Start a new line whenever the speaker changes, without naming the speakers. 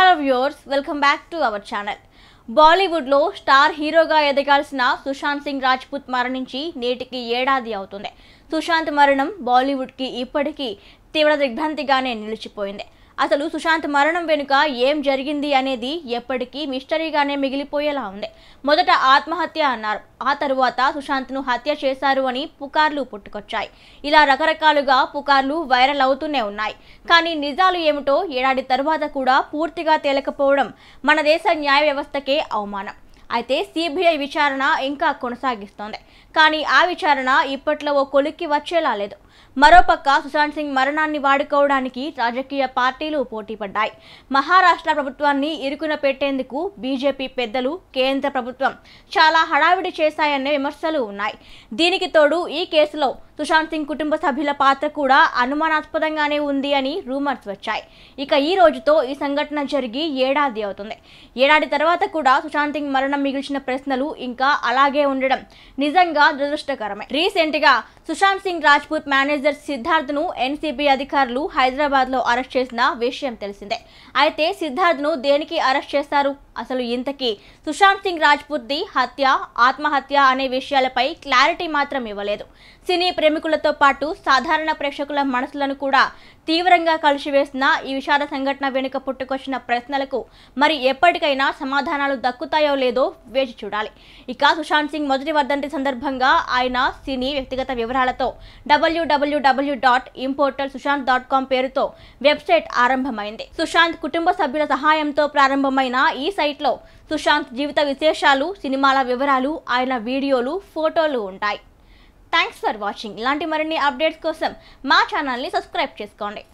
hello viewers welcome back to our channel బాలీవుడ్లో star హీరోగా ఎదగాల్సిన సుశాంత్ సింగ్ రాజ్పుత్ మరణించి నేటికి ఏడాది అవుతుంది సుశాంత్ మరణం బాలీవుడ్కి ఇప్పటికీ తీవ్ర దిగ్భ్రాంతిగానే నిలిచిపోయింది అసలు సుశాంత్ మరణం వెనుక ఏం జరిగింది అనేది ఎప్పటికీ మిస్టరీగానే మిగిలిపోయేలా ఉంది మొదట ఆత్మహత్య అన్నారు ఆ తరువాత సుశాంత్ను హత్య చేశారు అని పుకార్లు పుట్టుకొచ్చాయి ఇలా రకరకాలుగా పుకార్లు వైరల్ అవుతూనే ఉన్నాయి కానీ నిజాలు ఏమిటో ఏడాది తర్వాత కూడా పూర్తిగా తేలకపోవడం మన దేశ న్యాయ వ్యవస్థకే అవమానం అయితే సిబిఐ విచారణ ఇంకా కొనసాగిస్తోంది కానీ ఆ విచారణ ఇప్పట్లో ఓ కొలిక్కి వచ్చేలా లేదు మరోపక్క సుశాంత్ సింగ్ మరణాన్ని వాడుకోవడానికి రాజకీయ పార్టీలు పోటీపడ్డాయి మహారాష్ట్ర ప్రభుత్వాన్ని ఇరుకున పెట్టేందుకు బీజేపీ పెద్దలు కేంద్ర ప్రభుత్వం చాలా హడావిడి చేశాయనే విమర్శలు ఉన్నాయి దీనికి తోడు ఈ కేసులో సుశాంత్ సింగ్ కుటుంబ సభ్యుల పాత్ర కూడా అనుమానాస్పదంగానే ఉంది అని రూమర్స్ వచ్చాయి ఇక ఈ రోజుతో ఈ సంఘటన జరిగి ఏడాది అవుతుంది ఏడాది తర్వాత కూడా సుశాంత్ సింగ్ మరణం మిగిల్చిన ప్రశ్నలు ఇంకా అలాగే ఉండడం నిజంగా దురదృష్టకరమే రీసెంట్గా సుశాంత్ సింగ్ రాజ్పూత్ మేనేజర్ సిద్ధార్థ్ను ఎన్సీబీ అధికారులు హైదరాబాద్లో అరెస్ట్ చేసిన విషయం తెలిసిందే అయితే సిద్ధార్థ్ను దేనికి అరెస్ట్ చేస్తారు అసలు ఇంతకీ సుశాంత్ సింగ్ ది హత్య ఆత్మహత్య అనే విషయాలపై క్లారిటీ మాత్రం ఇవ్వలేదు సినీ ప్రేమికులతో పాటు సాధారణ ప్రేక్షకుల మనసులను కూడా తీవ్రంగా కలిసివేసిన ఈ విషాద సంఘటన వెనుక పుట్టుకొచ్చిన ప్రశ్నలకు మరి ఎప్పటికైనా సమాధానాలు దక్కుతాయో లేదో వేచి చూడాలి ఇక సుశాంత్ సింగ్ మొదటి వర్ధంతి సందర్భంగా ఆయన సినీ వ్యక్తిగత వివరాలతో డబ్ల్యూడబ్ల్యూడబ్ల్యూ డాట్ ఇంపోర్టల్ సుశాంత్ డాట్ పేరుతో వెబ్సైట్ ఆరంభమైంది సుశాంత్ కుటుంబ సభ్యుల సహాయంతో ప్రారంభమైన ఈ సైట్లో సుశాంత్ జీవిత విశేషాలు సినిమాల వివరాలు ఆయన వీడియోలు ఫోటోలు ఉంటాయి థ్యాంక్స్ ఫర్ వాచింగ్ ఇలాంటి మరిన్ని అప్డేట్స్ కోసం మా ఛానల్ని సబ్స్క్రైబ్ చేసుకోండి